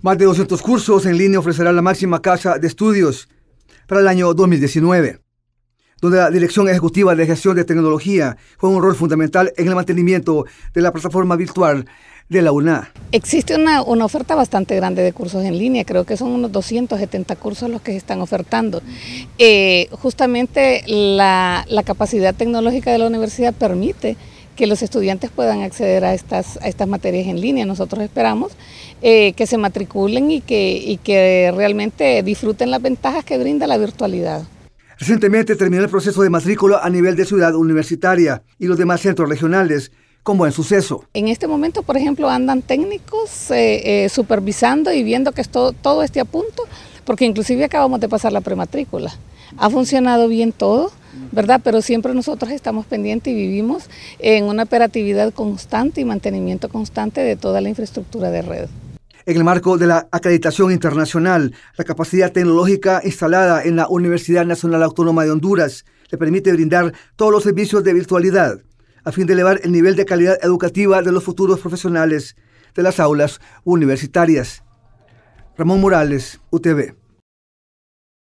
Más de 200 cursos en línea ofrecerá la máxima casa de estudios para el año 2019, donde la Dirección Ejecutiva de Gestión de Tecnología juega un rol fundamental en el mantenimiento de la plataforma virtual de la UNA. Existe una, oferta bastante grande de cursos en línea, creo que son unos 270 cursos los que se están ofertando. Eh, justamente la, la capacidad tecnológica de la universidad permite que los estudiantes puedan acceder a estas, materias en línea. Nosotros esperamos eh, que se matriculen y que, que realmente disfruten las ventajas que brinda la virtualidad. Recientemente terminó el proceso de matrícula a nivel de ciudad universitaria y los demás centros regionales con buen suceso. En este momento, por ejemplo, andan técnicos eh, eh, supervisando y viendo que todo esté a punto, porque inclusive acabamos de pasar la prematrícula. Ha funcionado bien todo. ¿verdad? Pero siempre nosotros estamos pendientes y vivimos en una operatividad constante y mantenimiento constante de toda la infraestructura de red. En el marco de la acreditación internacional, la capacidad tecnológica instalada en la Universidad Nacional Autónoma de Honduras le permite brindar todos los servicios de virtualidad a fin de elevar el nivel de calidad educativa de los futuros profesionales de las aulas universitarias. Ramón Morales, UTV.